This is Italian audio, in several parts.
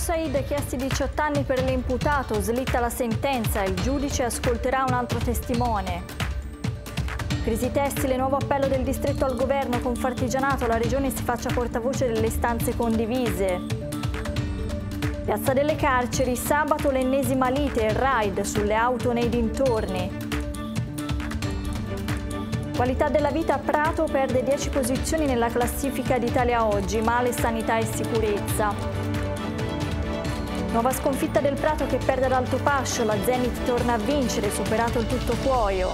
Said chiesti 18 anni per l'imputato, slitta la sentenza, il giudice ascolterà un altro testimone. Crisi tessile, nuovo appello del distretto al governo con Fartigianato, la regione si faccia portavoce delle istanze condivise. Piazza delle Carceri, sabato l'ennesima lite, il raid sulle auto nei dintorni. Qualità della vita, a Prato perde 10 posizioni nella classifica d'Italia oggi, male sanità e sicurezza. Nuova sconfitta del Prato che perde l'alto pascio, la Zenit torna a vincere, superato il tutto cuoio.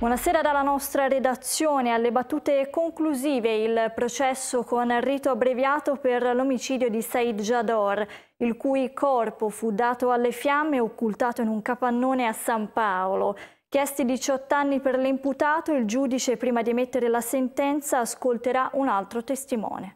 Buonasera dalla nostra redazione. Alle battute conclusive il processo con rito abbreviato per l'omicidio di Said Jador, il cui corpo fu dato alle fiamme e occultato in un capannone a San Paolo. Chiesti 18 anni per l'imputato, il giudice prima di emettere la sentenza ascolterà un altro testimone.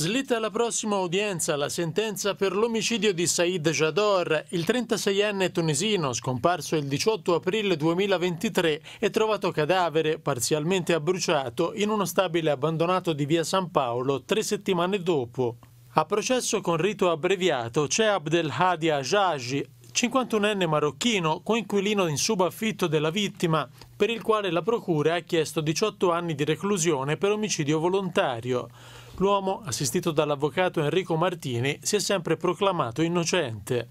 Slitta alla prossima udienza la sentenza per l'omicidio di Said Jador, il 36enne tunisino scomparso il 18 aprile 2023 e trovato cadavere, parzialmente abbruciato, in uno stabile abbandonato di via San Paolo tre settimane dopo. A processo con rito abbreviato c'è Abdelhadi Ajaji, 51enne marocchino, coinquilino in subaffitto della vittima, per il quale la procura ha chiesto 18 anni di reclusione per omicidio volontario. L'uomo, assistito dall'avvocato Enrico Martini, si è sempre proclamato innocente.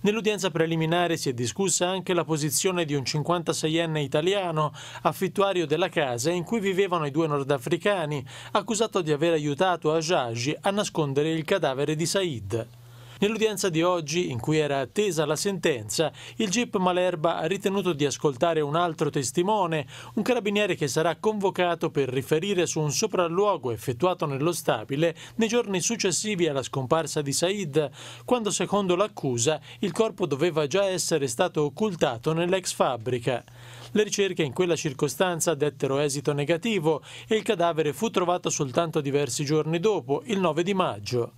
Nell'udienza preliminare si è discussa anche la posizione di un 56enne italiano, affittuario della casa in cui vivevano i due nordafricani, accusato di aver aiutato Ajaji a nascondere il cadavere di Said. Nell'udienza di oggi, in cui era attesa la sentenza, il GIP Malerba ha ritenuto di ascoltare un altro testimone, un carabiniere che sarà convocato per riferire su un sopralluogo effettuato nello stabile nei giorni successivi alla scomparsa di Said, quando secondo l'accusa il corpo doveva già essere stato occultato nell'ex fabbrica. Le ricerche in quella circostanza dettero esito negativo e il cadavere fu trovato soltanto diversi giorni dopo, il 9 di maggio.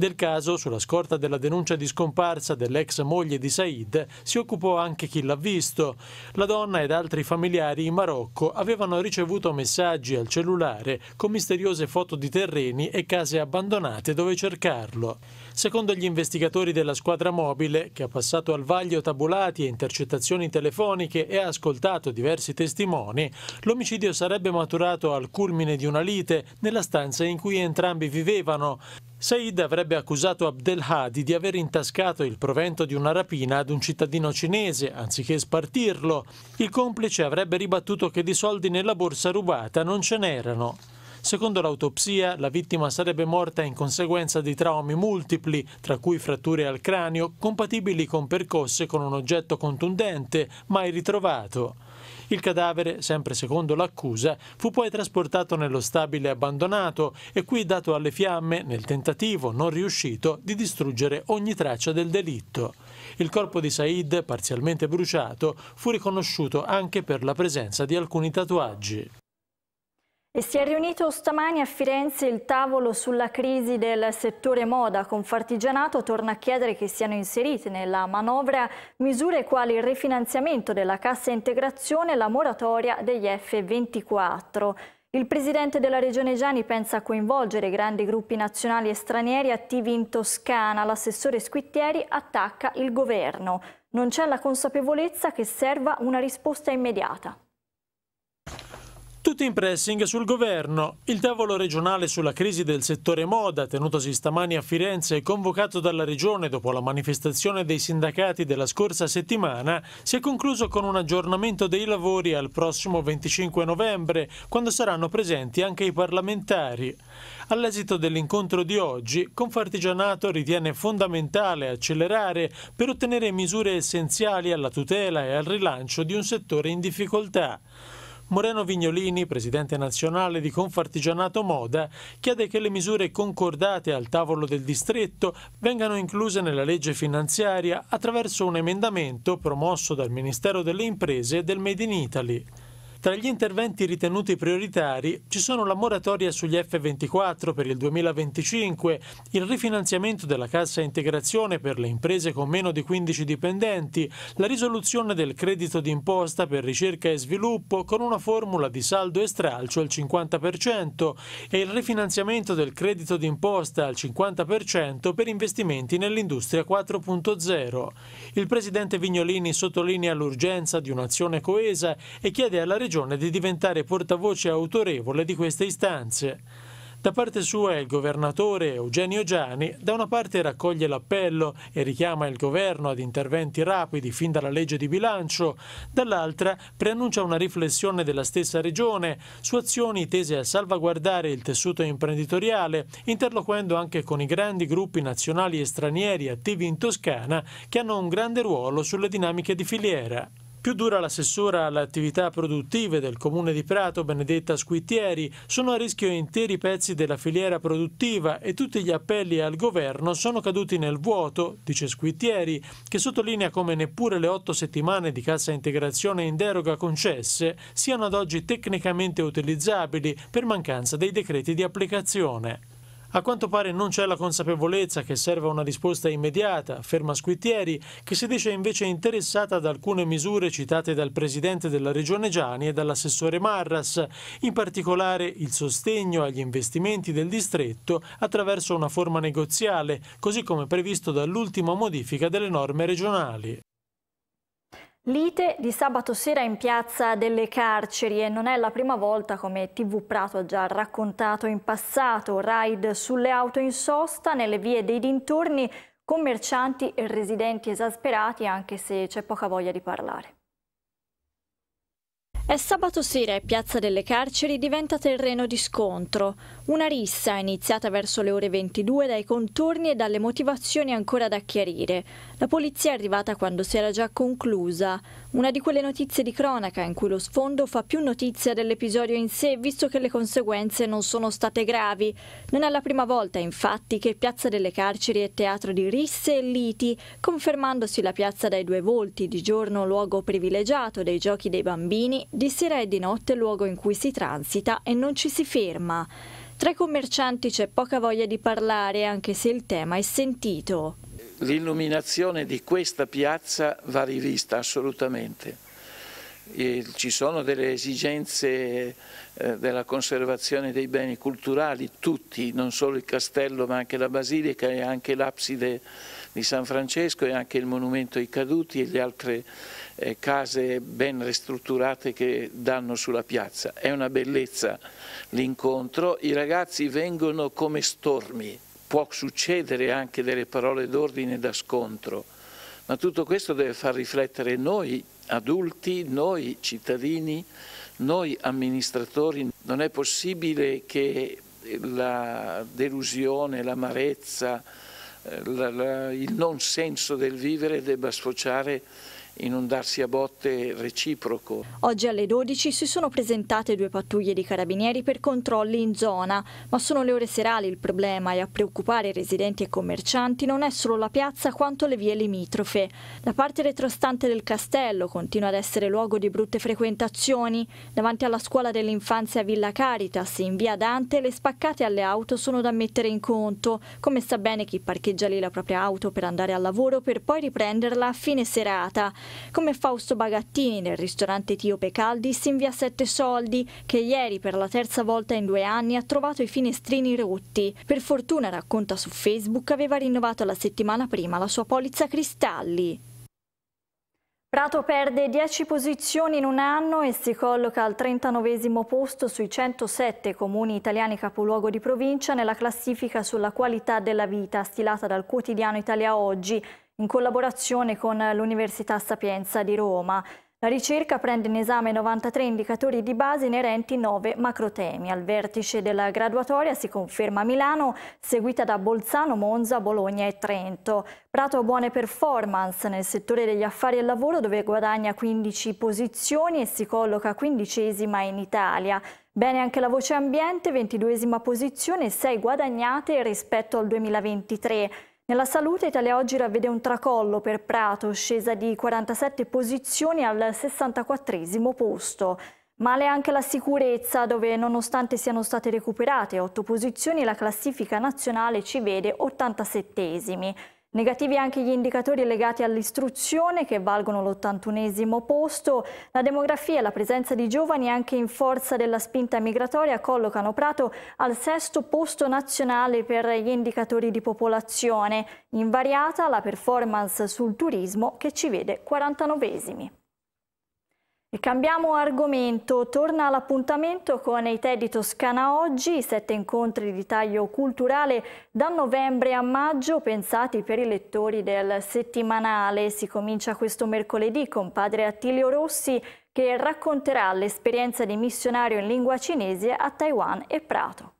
Del caso, sulla scorta della denuncia di scomparsa dell'ex moglie di Said, si occupò anche chi l'ha visto. La donna ed altri familiari in Marocco avevano ricevuto messaggi al cellulare con misteriose foto di terreni e case abbandonate dove cercarlo. Secondo gli investigatori della squadra mobile, che ha passato al vaglio tabulati e intercettazioni telefoniche e ha ascoltato diversi testimoni, l'omicidio sarebbe maturato al culmine di una lite nella stanza in cui entrambi vivevano. Said avrebbe accusato Abdel Hadi di aver intascato il provento di una rapina ad un cittadino cinese anziché spartirlo. Il complice avrebbe ribattuto che di soldi nella borsa rubata non ce n'erano. Secondo l'autopsia, la vittima sarebbe morta in conseguenza di traumi multipli, tra cui fratture al cranio, compatibili con percosse con un oggetto contundente, mai ritrovato. Il cadavere, sempre secondo l'accusa, fu poi trasportato nello stabile abbandonato e qui dato alle fiamme nel tentativo non riuscito di distruggere ogni traccia del delitto. Il corpo di Said, parzialmente bruciato, fu riconosciuto anche per la presenza di alcuni tatuaggi. E si è riunito stamani a Firenze il tavolo sulla crisi del settore moda. Confartigianato torna a chiedere che siano inserite nella manovra misure quali il rifinanziamento della cassa integrazione e la moratoria degli F24. Il presidente della regione Gianni pensa a coinvolgere grandi gruppi nazionali e stranieri attivi in Toscana. L'assessore Squittieri attacca il governo. Non c'è la consapevolezza che serva una risposta immediata. Tutto in pressing sul governo. Il tavolo regionale sulla crisi del settore moda, tenutosi stamani a Firenze e convocato dalla regione dopo la manifestazione dei sindacati della scorsa settimana, si è concluso con un aggiornamento dei lavori al prossimo 25 novembre, quando saranno presenti anche i parlamentari. All'esito dell'incontro di oggi, Confartigianato ritiene fondamentale accelerare per ottenere misure essenziali alla tutela e al rilancio di un settore in difficoltà. Moreno Vignolini, presidente nazionale di Confartigianato Moda, chiede che le misure concordate al tavolo del distretto vengano incluse nella legge finanziaria attraverso un emendamento promosso dal Ministero delle Imprese e del Made in Italy. Tra gli interventi ritenuti prioritari ci sono la moratoria sugli F24 per il 2025, il rifinanziamento della cassa integrazione per le imprese con meno di 15 dipendenti, la risoluzione del credito d'imposta per ricerca e sviluppo con una formula di saldo e stralcio al 50% e il rifinanziamento del credito d'imposta al 50% per investimenti nell'industria 4.0. Il presidente Vignolini sottolinea l'urgenza di un'azione coesa e chiede alla Regione regione di diventare portavoce autorevole di queste istanze. Da parte sua il governatore Eugenio Giani da una parte raccoglie l'appello e richiama il governo ad interventi rapidi fin dalla legge di bilancio, dall'altra preannuncia una riflessione della stessa regione su azioni tese a salvaguardare il tessuto imprenditoriale, interloquendo anche con i grandi gruppi nazionali e stranieri attivi in Toscana che hanno un grande ruolo sulle dinamiche di filiera. Più dura l'assessora alle attività produttive del comune di Prato, Benedetta Squittieri, sono a rischio interi pezzi della filiera produttiva e tutti gli appelli al governo sono caduti nel vuoto, dice Squittieri, che sottolinea come neppure le otto settimane di cassa integrazione in deroga concesse siano ad oggi tecnicamente utilizzabili per mancanza dei decreti di applicazione. A quanto pare non c'è la consapevolezza che serva una risposta immediata, ferma Squittieri, che si dice invece interessata ad alcune misure citate dal presidente della regione Gianni e dall'assessore Marras, in particolare il sostegno agli investimenti del distretto attraverso una forma negoziale, così come previsto dall'ultima modifica delle norme regionali. Lite di sabato sera in piazza delle carceri e non è la prima volta come TV Prato ha già raccontato in passato, Ride sulle auto in sosta nelle vie dei dintorni, commercianti e residenti esasperati anche se c'è poca voglia di parlare. È sabato sera e Piazza delle Carceri diventa terreno di scontro. Una rissa iniziata verso le ore 22 dai contorni e dalle motivazioni ancora da chiarire. La polizia è arrivata quando si era già conclusa. Una di quelle notizie di cronaca in cui lo sfondo fa più notizia dell'episodio in sé, visto che le conseguenze non sono state gravi. Non è la prima volta, infatti, che Piazza delle Carceri è teatro di risse e liti, confermandosi la piazza dai due volti, di giorno luogo privilegiato dei giochi dei bambini, di sera e di notte luogo in cui si transita e non ci si ferma. Tra i commercianti c'è poca voglia di parlare anche se il tema è sentito. L'illuminazione di questa piazza va rivista assolutamente. E ci sono delle esigenze eh, della conservazione dei beni culturali, tutti, non solo il castello ma anche la basilica e anche l'abside di San Francesco e anche il monumento ai caduti e le altre eh, case ben ristrutturate che danno sulla piazza. È una bellezza l'incontro, i ragazzi vengono come stormi, può succedere anche delle parole d'ordine da scontro, ma tutto questo deve far riflettere noi adulti, noi cittadini, noi amministratori. Non è possibile che la delusione, l'amarezza, eh, il non senso del vivere debba sfociare in un darsi a botte reciproco. Oggi alle 12 si sono presentate due pattuglie di carabinieri per controlli in zona, ma sono le ore serali il problema e a preoccupare i residenti e commercianti non è solo la piazza quanto le vie limitrofe. La parte retrostante del castello continua ad essere luogo di brutte frequentazioni. Davanti alla scuola dell'infanzia Villa Caritas in via Dante le spaccate alle auto sono da mettere in conto, come sa bene chi parcheggia lì la propria auto per andare al lavoro per poi riprenderla a fine serata come Fausto Bagattini nel ristorante Etiope Caldis in via Sette Soldi, che ieri per la terza volta in due anni ha trovato i finestrini rotti. Per fortuna, racconta su Facebook, aveva rinnovato la settimana prima la sua polizza cristalli. Prato perde 10 posizioni in un anno e si colloca al 39 posto sui 107 comuni italiani capoluogo di provincia nella classifica sulla qualità della vita stilata dal quotidiano Italia Oggi in collaborazione con l'Università Sapienza di Roma. La ricerca prende in esame 93 indicatori di base inerenti 9 macrotemi. Al vertice della graduatoria si conferma Milano, seguita da Bolzano, Monza, Bologna e Trento. Prato ha buone performance nel settore degli affari e lavoro dove guadagna 15 posizioni e si colloca quindicesima in Italia. Bene anche la voce ambiente, 22 posizione, 6 guadagnate rispetto al 2023. Nella salute Italia Oggi ravvede un tracollo per Prato, scesa di 47 posizioni al 64 posto. Male anche la sicurezza, dove nonostante siano state recuperate 8 posizioni, la classifica nazionale ci vede 87esimi. Negativi anche gli indicatori legati all'istruzione che valgono l'81 posto. La demografia e la presenza di giovani anche in forza della spinta migratoria collocano Prato al sesto posto nazionale per gli indicatori di popolazione. Invariata la performance sul turismo che ci vede 49esimi. Cambiamo argomento, torna l'appuntamento con Eite di Toscana oggi, sette incontri di taglio culturale da novembre a maggio pensati per i lettori del settimanale. Si comincia questo mercoledì con padre Attilio Rossi che racconterà l'esperienza di missionario in lingua cinese a Taiwan e Prato.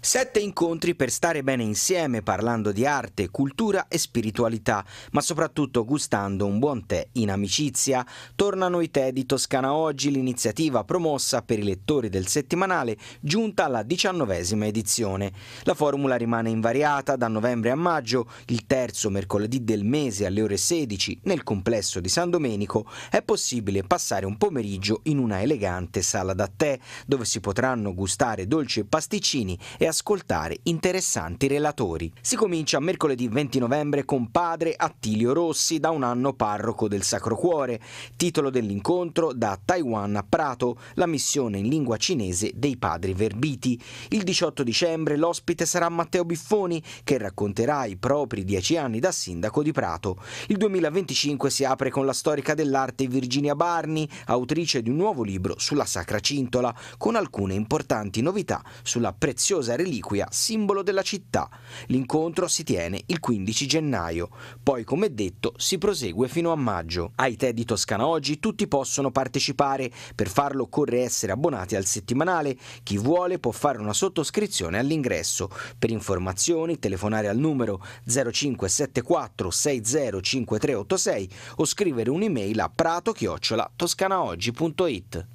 Sette incontri per stare bene insieme parlando di arte, cultura e spiritualità, ma soprattutto gustando un buon tè in amicizia. Tornano i tè di Toscana Oggi, l'iniziativa promossa per i lettori del settimanale, giunta alla diciannovesima edizione. La formula rimane invariata da novembre a maggio, il terzo mercoledì del mese alle ore 16 nel complesso di San Domenico è possibile passare un pomeriggio in una elegante sala da tè, dove si potranno gustare dolci e pasticcini e ascoltare interessanti relatori. Si comincia mercoledì 20 novembre con padre Attilio Rossi, da un anno parroco del Sacro Cuore, titolo dell'incontro da Taiwan a Prato, la missione in lingua cinese dei padri verbiti. Il 18 dicembre l'ospite sarà Matteo Biffoni, che racconterà i propri dieci anni da sindaco di Prato. Il 2025 si apre con la storica dell'arte Virginia Barni, autrice di un nuovo libro sulla Sacra Cintola, con alcune importanti novità sulla preziosa reliquia, simbolo della città. L'incontro si tiene il 15 gennaio, poi come detto si prosegue fino a maggio. Ai tè di Toscana Oggi tutti possono partecipare, per farlo occorre essere abbonati al settimanale, chi vuole può fare una sottoscrizione all'ingresso. Per informazioni telefonare al numero 0574 605386 o scrivere un'email a prato-toscanaoggi.it.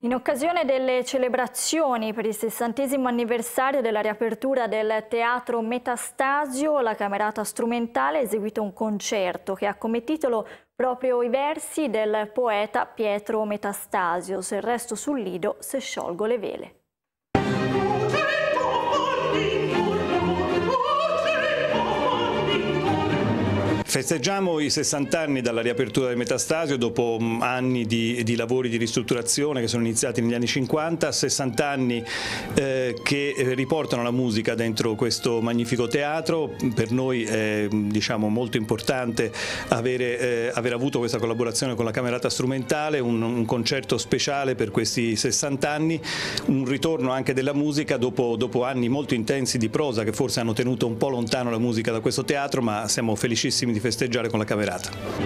In occasione delle celebrazioni per il sessantesimo anniversario della riapertura del Teatro Metastasio, la Camerata Strumentale ha eseguito un concerto che ha come titolo proprio i versi del poeta Pietro Metastasio, Se resto sul Lido, se sciolgo le vele. Festeggiamo i 60 anni dalla riapertura del Metastasio dopo mm, anni di, di lavori di ristrutturazione che sono iniziati negli anni 50, 60 anni eh, che eh, riportano la musica dentro questo magnifico teatro, per noi è mm, diciamo, molto importante avere, eh, aver avuto questa collaborazione con la Camerata Strumentale, un, un, concerto speciale per questi 60 anni, un ritorno anche della musica dopo, dopo anni molto intensi di prosa che forse hanno tenuto un po' lontano la musica da questo teatro ma siamo felicissimi quindi festeggiare con la camerata.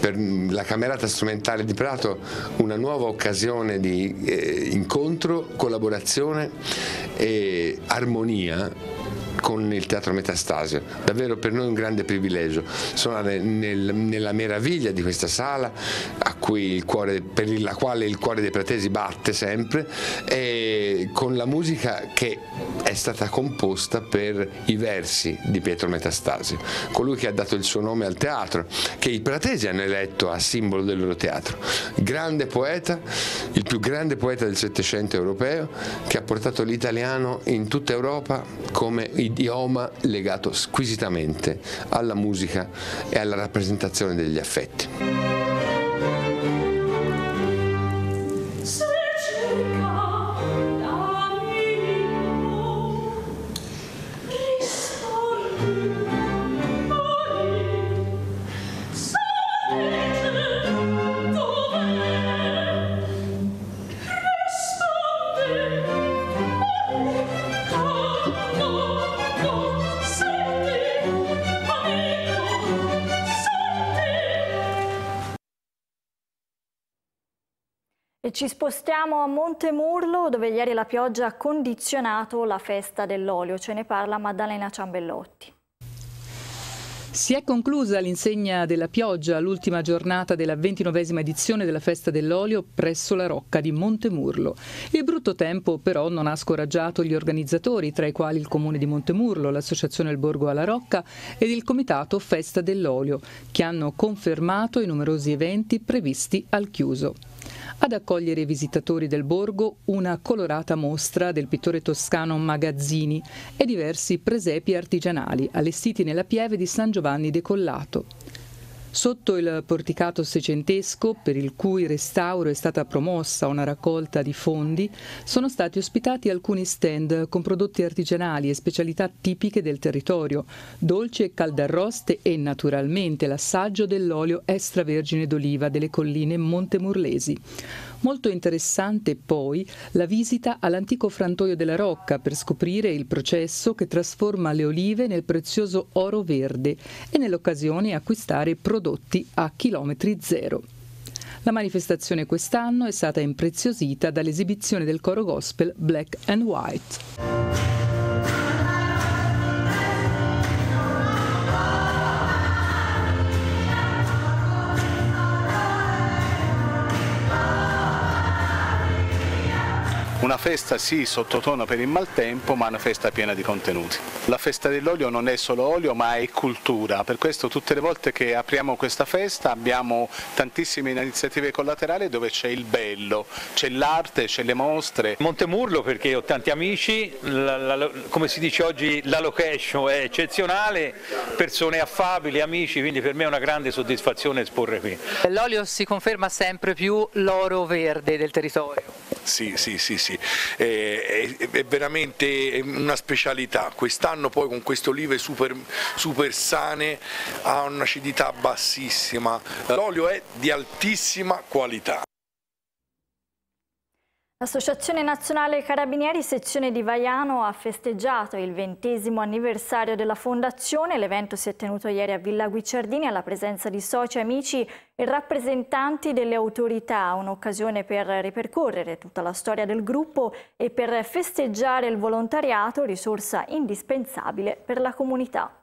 per la Camerata Strumentale di Prato una nuova occasione di eh, incontro, collaborazione e armonia con il Teatro Metastasio, davvero per noi un grande privilegio. Sono nel, nella meraviglia di questa sala cuore, per la quale il cuore dei pratesi batte sempre, con la musica che è stata composta per i versi di Pietro Metastasio, colui che ha dato il suo nome al teatro, che i pratesi hanno eletto a simbolo del loro teatro. Grande poeta, il più grande poeta del Settecento europeo, che ha portato l'italiano in tutta Europa come idioma legato squisitamente alla musica e alla rappresentazione degli affetti. ci spostiamo a Montemurlo dove ieri la pioggia ha condizionato la festa dell'olio. Ce ne parla Maddalena Ciambellotti. Si è conclusa l'insegna della pioggia, l'ultima giornata della ventinovesima edizione della Festa dell'Olio presso la Rocca di Montemurlo. Il brutto tempo però non ha scoraggiato gli organizzatori, tra i quali il Comune di Montemurlo, l'Associazione Il Borgo alla Rocca ed il Comitato Festa dell'Olio, che hanno confermato i numerosi eventi previsti al chiuso. Ad accogliere i visitatori del borgo una colorata mostra del pittore toscano Magazzini e diversi presepi artigianali allestiti nella pieve di San Giovanni Decollato. Sotto il porticato secentesco, per il cui restauro è stata promossa una raccolta di fondi, sono stati ospitati alcuni stand con prodotti artigianali e specialità tipiche del territorio, dolci e caldarroste e naturalmente l'assaggio dell'olio extravergine d'oliva delle colline montemurlesi. Molto interessante poi la visita all'antico frantoio della Rocca per scoprire il processo che trasforma le olive nel prezioso oro verde e nell'occasione acquistare prodotti a chilometri zero. La manifestazione quest'anno è stata impreziosita dall'esibizione del coro gospel Black and White. Una festa sì sottotono per il maltempo, ma una festa piena di contenuti. La festa dell'olio non è solo olio, ma è cultura. Per questo tutte le volte che apriamo questa festa abbiamo tantissime iniziative collaterali dove c'è il bello, c'è l'arte, c'è le mostre. Montemurlo perché ho tanti amici, la, la, come si dice oggi la location è eccezionale, persone affabili, amici, quindi per me è una grande soddisfazione esporre qui. L'olio si conferma sempre più l'oro verde del territorio. Sì, sì, sì, sì. È, eh, è, è veramente una specialità. Quest'anno poi con queste olive super, super sane ha un'acidità bassissima. L'olio è di altissima qualità. L'Associazione Nazionale Carabinieri Sezione di Vaiano ha festeggiato il ventesimo anniversario della fondazione. L'evento si è tenuto ieri a Villa Guicciardini alla presenza di soci, amici e rappresentanti delle autorità. Un'occasione per ripercorrere tutta la storia del gruppo e per festeggiare il volontariato, risorsa indispensabile per la comunità.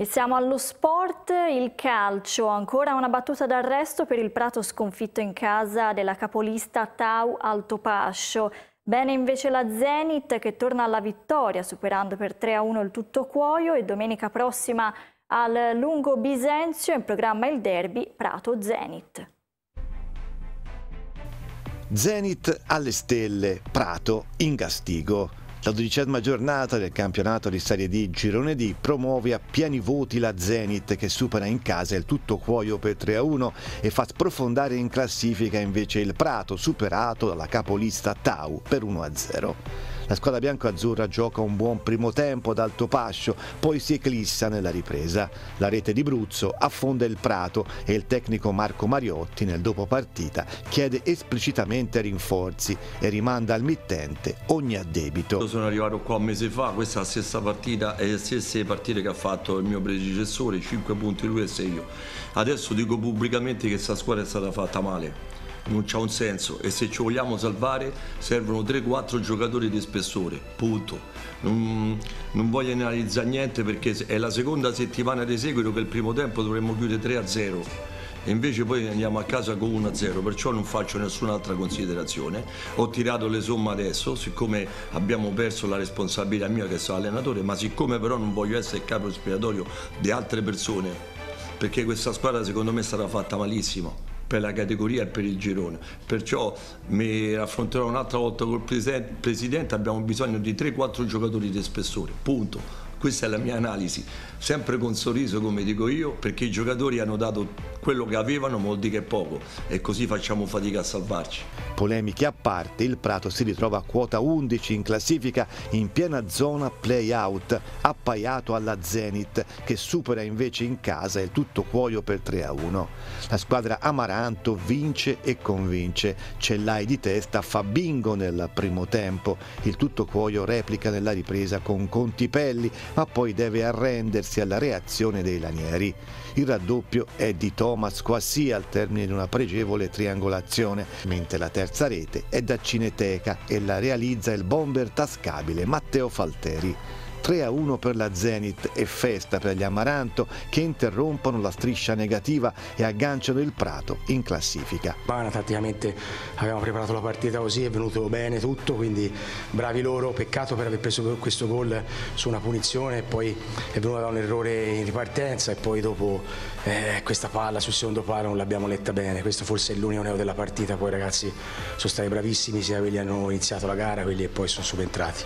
E siamo allo sport, il calcio, ancora una battuta d'arresto per il Prato sconfitto in casa della capolista Tau Altopascio. Bene invece la Zenit che torna alla vittoria superando per 3-1 il tutto cuoio e domenica prossima al lungo Bisenzio in programma il derby Prato-Zenit. Zenit alle stelle, Prato in castigo. La dodicesima giornata del campionato di Serie D Girone D promuove a pieni voti la Zenit che supera in casa il tutto cuoio per 3-1 e fa sprofondare in classifica invece il Prato superato dalla capolista Tau per 1-0. La squadra bianco-azzurra gioca un buon primo tempo ad alto pascio, poi si eclissa nella ripresa. La rete di Bruzzo affonda il Prato e il tecnico Marco Mariotti nel dopopartita chiede esplicitamente rinforzi e rimanda al mittente ogni addebito. Io Sono arrivato qua un mese fa, questa è la stessa partita e le stesse partite che ha fatto il mio predecessore, 5 punti lui e 6 io. Adesso dico pubblicamente che questa squadra è stata fatta male non c'ha un senso e se ci vogliamo salvare servono 3-4 giocatori di spessore, punto. Non, non, voglio analizzare niente perché è la seconda settimana di seguito che il primo tempo dovremmo chiudere 3-0 e invece poi andiamo a casa con 1-0, perciò non faccio nessun'altra considerazione. Ho tirato le somme adesso, siccome abbiamo perso la responsabilità mia che sono allenatore, ma siccome però non voglio essere capo ispiratorio di altre persone, perché questa squadra secondo me sarà fatta malissimo per la categoria e per il girone. Perciò mi raffronterò un'altra volta col presidente, abbiamo bisogno di 3-4 giocatori di spessore, punto. Questa è la mia analisi sempre con sorriso come dico io, perché i giocatori hanno dato quello che avevano, vuol dire che poco e così facciamo fatica a salvarci. Polemiche a parte, il Prato si ritrova a quota 11 in classifica in piena zona play-out, appaiato alla Zenit che supera invece in casa il tutto cuoio per 3-1. La squadra Amaranto vince e convince, Cellai di testa fa bingo nel primo tempo, il tutto cuoio replica nella ripresa con Contipelli ma poi deve arrendersi grazie alla reazione dei lanieri. Il raddoppio è di Thomas Quassi al termine di una pregevole triangolazione, mentre la terza rete è da Cineteca e la realizza il bomber tascabile Matteo Falteri. 3-1 per la Zenit e festa per gli Amaranto che interrompono la striscia negativa e agganciano il Prato in classifica. Bana tatticamente abbiamo preparato la partita così, è venuto bene tutto, quindi bravi loro, peccato per aver preso questo gol su una punizione e poi è venuto da un errore in ripartenza e poi dopo eh, questa palla sul secondo palo non l'abbiamo letta bene, questo forse è l'unico neo della partita, poi ragazzi sono stati bravissimi sia quelli che hanno iniziato la gara, quelli che poi sono subentrati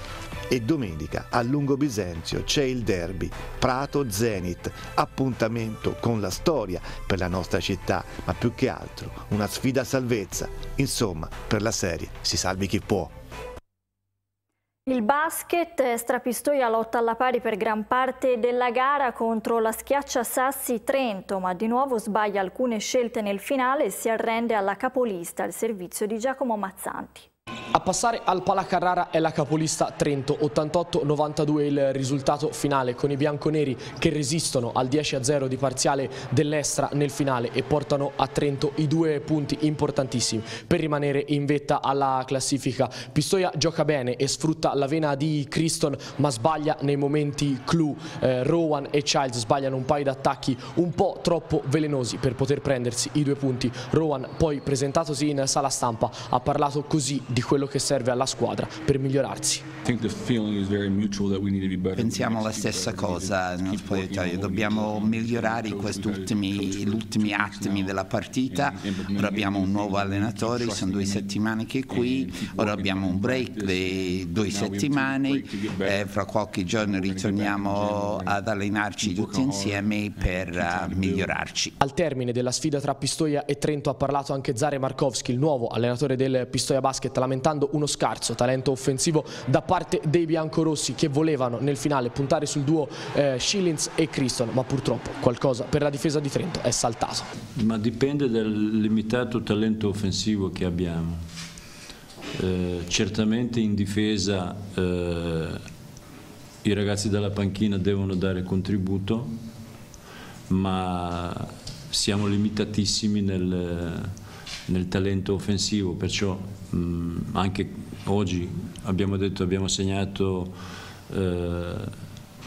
e domenica a Lungo Bisenzio c'è il derby Prato-Zenit, appuntamento con la storia per la nostra città, ma più che altro una sfida a salvezza, insomma per la serie si salvi chi può. Il basket, eh, Strapistoia lotta alla pari per gran parte della gara contro la schiaccia Sassi Trento, ma di nuovo sbaglia alcune scelte nel finale e si arrende alla capolista al servizio di Giacomo Mazzanti. A passare al Palacarrara è la capolista Trento, 88-92 il risultato finale con i bianconeri che resistono al 10-0 di parziale dell'Estra nel finale e portano a Trento i due punti importantissimi per rimanere in vetta alla classifica. Pistoia gioca bene e sfrutta la vena di Criston ma sbaglia nei momenti clou. Eh, Rowan e Childs sbagliano un paio d'attacchi un po' troppo velenosi per poter prendersi i due punti. Rowan poi presentatosi in sala stampa ha parlato così di di quello che serve alla squadra per migliorarsi. Pensiamo la stessa cosa, dobbiamo migliorare questi ultimi attimi della partita, ora abbiamo un nuovo allenatore, sono due settimane che è qui, ora abbiamo un break di due settimane, eh, fra qualche giorno ritorniamo ad allenarci tutti insieme per eh, migliorarci. Al termine della sfida tra Pistoia e Trento ha parlato anche Zare Markovski, il nuovo allenatore del Pistoia Basket lamentando uno scarso talento offensivo da parte dei biancorossi che volevano nel finale puntare sul duo eh, Schillings e Criston, ma purtroppo qualcosa per la difesa di Trento è saltato. Ma dipende dal limitato talento offensivo che abbiamo. Eh, certamente in difesa eh, i ragazzi dalla panchina devono dare contributo, ma siamo limitatissimi nel, nel talento offensivo, perciò mh, mm, anche oggi abbiamo detto abbiamo segnato eh,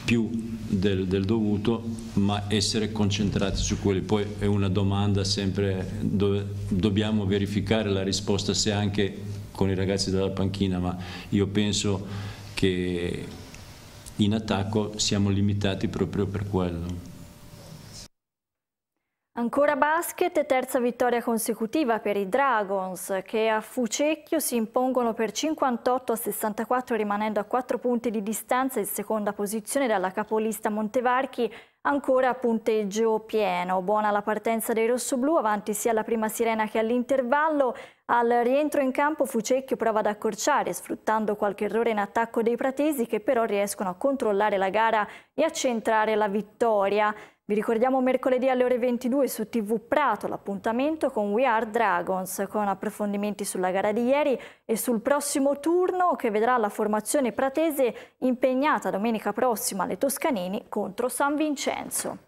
più del, del, dovuto, ma essere concentrati su quelli. Poi è una domanda sempre dove dobbiamo verificare la risposta se anche con i ragazzi dalla panchina, ma io penso che in attacco siamo limitati proprio per quello. Ancora basket, terza vittoria consecutiva per i Dragons che a Fucecchio si impongono per 58 a 64 rimanendo a 4 punti di distanza in seconda posizione dalla capolista Montevarchi ancora a punteggio pieno. Buona la partenza dei rossoblù avanti sia alla prima sirena che all'intervallo. Al rientro in campo Fucecchio prova ad accorciare sfruttando qualche errore in attacco dei pratesi che però riescono a controllare la gara e a centrare la vittoria. Vi ricordiamo mercoledì alle ore 22 su TV Prato l'appuntamento con We Are Dragons con approfondimenti sulla gara di ieri e sul prossimo turno che vedrà la formazione pratese impegnata domenica prossima alle Toscanini contro San Vincenzo.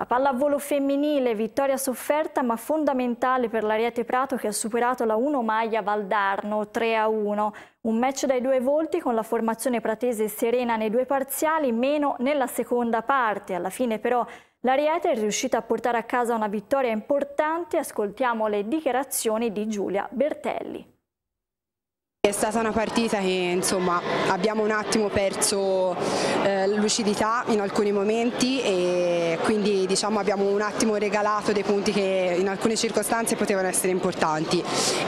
La pallavolo femminile, vittoria sofferta ma fondamentale per l'Ariete Prato che ha superato la 1 Maglia Valdarno 3-1. Un match dai due volti con la formazione pratese serena nei due parziali, meno nella seconda parte. Alla fine però l'Ariete è riuscita a portare a casa una vittoria importante. Ascoltiamo le dichiarazioni di Giulia Bertelli. È stata una partita che insomma, abbiamo un attimo perso eh, lucidità in alcuni momenti e quindi diciamo, abbiamo un attimo regalato dei punti che in alcune circostanze potevano essere importanti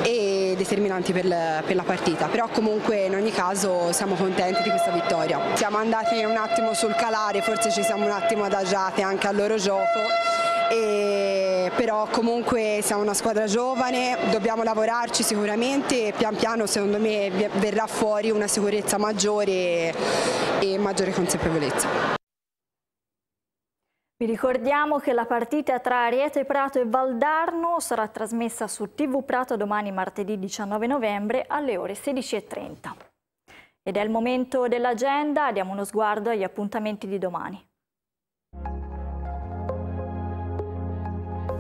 e determinanti per, per la partita, però comunque in ogni caso siamo contenti di questa vittoria. Siamo andati un attimo sul calare, forse ci siamo un attimo adagiate anche al loro gioco e però comunque siamo una squadra giovane, dobbiamo lavorarci sicuramente e pian piano secondo me verrà fuori una sicurezza maggiore e maggiore consapevolezza. Vi ricordiamo che la partita tra Ariete Prato e Valdarno sarà trasmessa su TV Prato domani martedì 19 novembre alle ore 16.30. Ed è il momento dell'agenda, diamo uno sguardo agli appuntamenti di domani.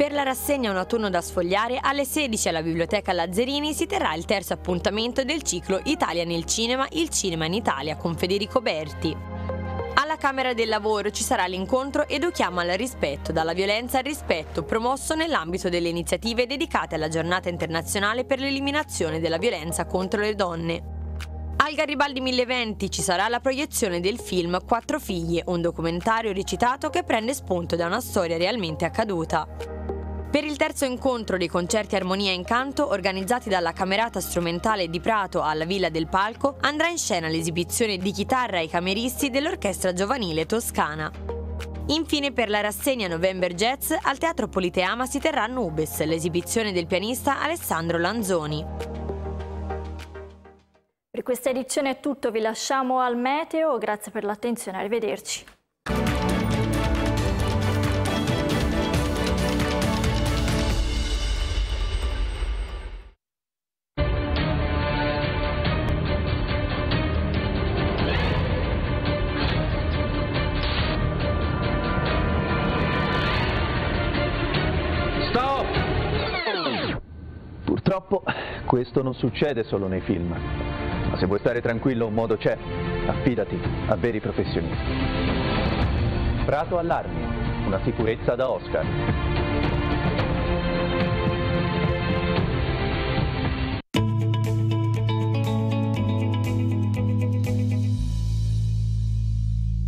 Per la rassegna Un autunno da sfogliare, alle 16 alla Biblioteca Lazzerini si terrà il terzo appuntamento del ciclo Italia nel cinema, il cinema in Italia con Federico Berti. Alla Camera del Lavoro ci sarà l'incontro Educhiamo al rispetto, dalla violenza al rispetto, promosso nell'ambito delle iniziative dedicate alla giornata internazionale per l'eliminazione della violenza contro le donne. Al Garibaldi 1020 ci sarà la proiezione del film Quattro figlie, un documentario recitato che prende spunto da una storia realmente accaduta. Per il terzo incontro dei concerti Armonia in Canto, organizzati dalla Camerata Strumentale di Prato alla Villa del Palco, andrà in scena l'esibizione di chitarra ai cameristi dell'Orchestra Giovanile Toscana. Infine per la rassegna November Jazz al Teatro Politeama si terrà Nubes, l'esibizione del pianista Alessandro Lanzoni. Per questa edizione è tutto, vi lasciamo al meteo, grazie per l'attenzione, arrivederci. Purtroppo questo non succede solo nei film, ma se vuoi stare tranquillo un modo c'è, affidati a veri professionisti. Prato Allarmi, una sicurezza da Oscar.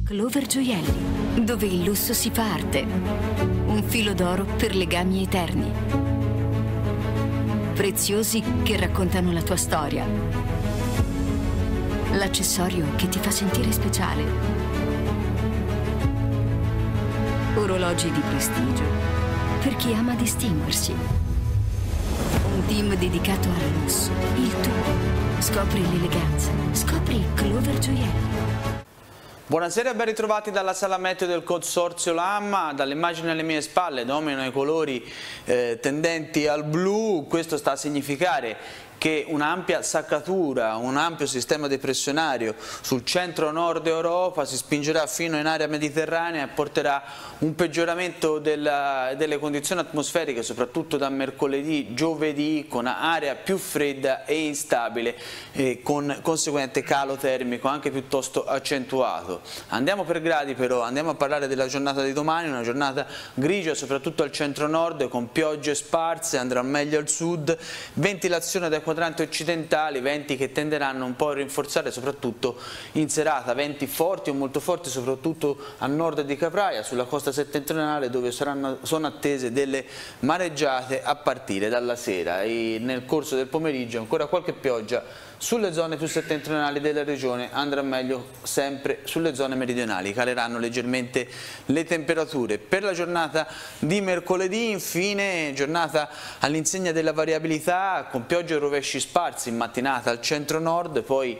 Clover Gioielli, dove il lusso si fa arte. Un filo d'oro per legami eterni preziosi che raccontano la tua storia. L'accessorio che ti fa sentire speciale. Orologi di prestigio per chi ama distinguersi. Un team dedicato al lusso, il tuo. Scopri l'eleganza, scopri Clover Gioielli. Buonasera e ben ritrovati dalla sala meteo del Consorzio Lamma, dalle immagini alle mie spalle dominano i colori eh, tendenti al blu, questo sta a significare che un'ampia saccatura, un ampio sistema depressionario sul centro-nord Europa si spingerà fino in area mediterranea e porterà un peggioramento della, delle condizioni atmosferiche, soprattutto da mercoledì, giovedì, con area più fredda e instabile, eh, con conseguente calo termico anche piuttosto accentuato. Andiamo per gradi però, andiamo a parlare della giornata di domani, una giornata grigia soprattutto al centro-nord con piogge sparse, andrà meglio al sud, ventilazione da quadrante occidentali, venti che tenderanno un po' a rinforzare soprattutto in serata, venti forti o molto forti soprattutto a nord di Capraia, sulla costa settentrionale dove saranno, sono attese delle mareggiate a partire dalla sera e nel corso del pomeriggio ancora qualche pioggia sulle zone più settentrionali della regione andrà meglio sempre sulle zone meridionali, caleranno leggermente le temperature. Per la giornata di mercoledì infine giornata all'insegna della variabilità con piogge e rovesci sparsi in mattinata al centro nord, poi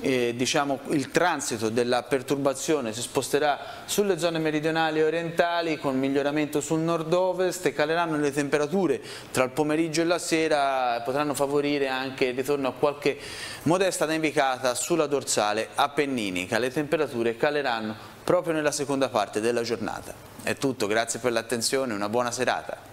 eh, diciamo, il transito della perturbazione si sposterà sulle zone meridionali e orientali con miglioramento sul nord-ovest e caleranno le temperature tra il pomeriggio e la sera potranno favorire anche il ritorno a qualche modesta nevicata sulla dorsale appenninica. Le temperature caleranno proprio nella seconda parte della giornata. È tutto, grazie per l'attenzione, una buona serata.